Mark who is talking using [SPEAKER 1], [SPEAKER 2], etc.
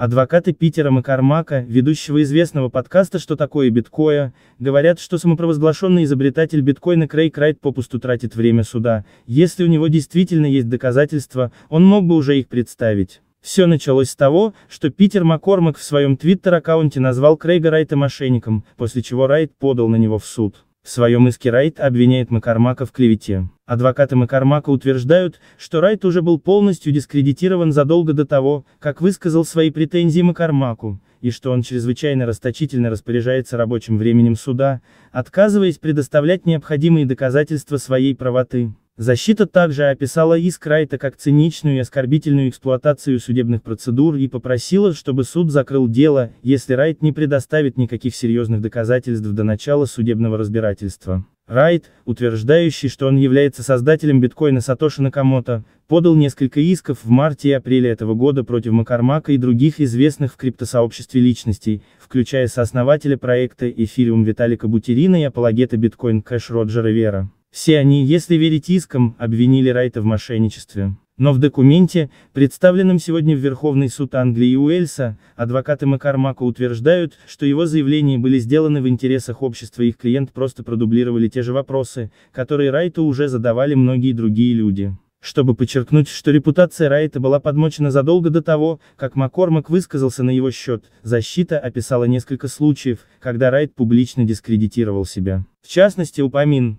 [SPEAKER 1] Адвокаты Питера Макармака, ведущего известного подкаста «Что такое Биткоин, говорят, что самопровозглашенный изобретатель биткоина Крейг Райт попусту тратит время суда, если у него действительно есть доказательства, он мог бы уже их представить. Все началось с того, что Питер Маккормак в своем твиттер-аккаунте назвал Крейга Райта мошенником, после чего Райт подал на него в суд. В своем иске Райт обвиняет Макармака в клевете. Адвокаты Макармака утверждают, что Райт уже был полностью дискредитирован задолго до того, как высказал свои претензии Макармаку, и что он чрезвычайно расточительно распоряжается рабочим временем суда, отказываясь предоставлять необходимые доказательства своей правоты. Защита также описала иск Райта как циничную и оскорбительную эксплуатацию судебных процедур и попросила, чтобы суд закрыл дело, если Райт не предоставит никаких серьезных доказательств до начала судебного разбирательства. Райт, утверждающий, что он является создателем биткоина Сатоши Накамото, подал несколько исков в марте и апреле этого года против Макармака и других известных в криптосообществе личностей, включая сооснователя проекта Эфириум Виталика Бутерина и апологета биткоин Кэш Роджера Вера. Все они, если верить искам, обвинили Райта в мошенничестве. Но в документе, представленном сегодня в Верховный суд Англии и Уэльса, адвокаты Макармака утверждают, что его заявления были сделаны в интересах общества и их клиент просто продублировали те же вопросы, которые Райту уже задавали многие другие люди чтобы подчеркнуть, что репутация Райта была подмочена задолго до того, как Маккормак высказался на его счет, защита описала несколько случаев, когда Райт публично дискредитировал себя. В частности, упомин,